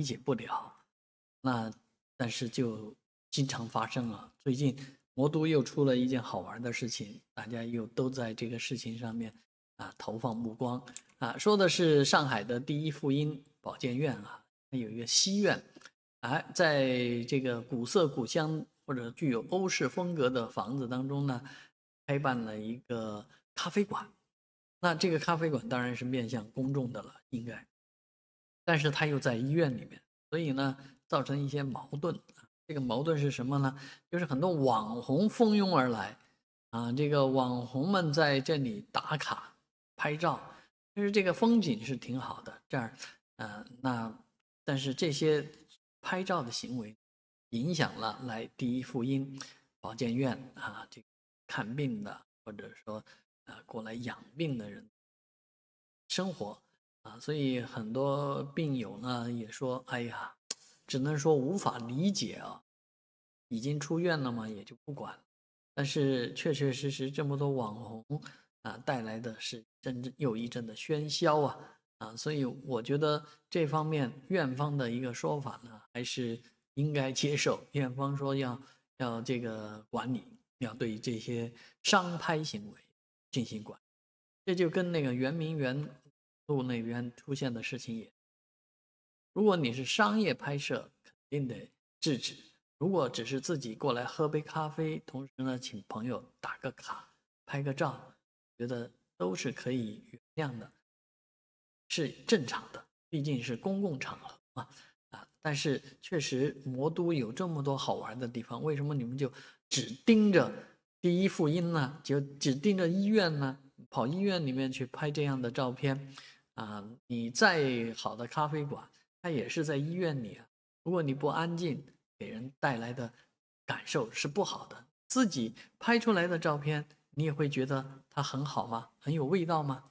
理解不了，那但是就经常发生啊。最近魔都又出了一件好玩的事情，大家又都在这个事情上面啊投放目光啊，说的是上海的第一妇婴保健院啊，它有一个西院，哎，在这个古色古香或者具有欧式风格的房子当中呢，开办了一个咖啡馆。那这个咖啡馆当然是面向公众的了，应该。但是他又在医院里面，所以呢，造成一些矛盾这个矛盾是什么呢？就是很多网红蜂拥而来啊，这个网红们在这里打卡拍照，就是这个风景是挺好的。这样，呃，那但是这些拍照的行为，影响了来第一福音保健院啊这看病的，或者说啊过来养病的人生活。啊，所以很多病友呢也说，哎呀，只能说无法理解啊。已经出院了嘛，也就不管。但是确确实实，这么多网红啊，带来的是阵阵又一阵的喧嚣啊啊！所以我觉得这方面院方的一个说法呢，还是应该接受。院方说要要这个管理，要对这些商拍行为进行管。这就跟那个圆明园。路那边出现的事情也，如果你是商业拍摄，肯定得制止；如果只是自己过来喝杯咖啡，同时呢请朋友打个卡、拍个照，觉得都是可以原谅的，是正常的，毕竟是公共场合嘛。啊！但是确实，魔都有这么多好玩的地方，为什么你们就只盯着第一福音呢？就只盯着医院呢？跑医院里面去拍这样的照片？啊，你再好的咖啡馆，它也是在医院里啊。如果你不安静，给人带来的感受是不好的。自己拍出来的照片，你也会觉得它很好吗？很有味道吗？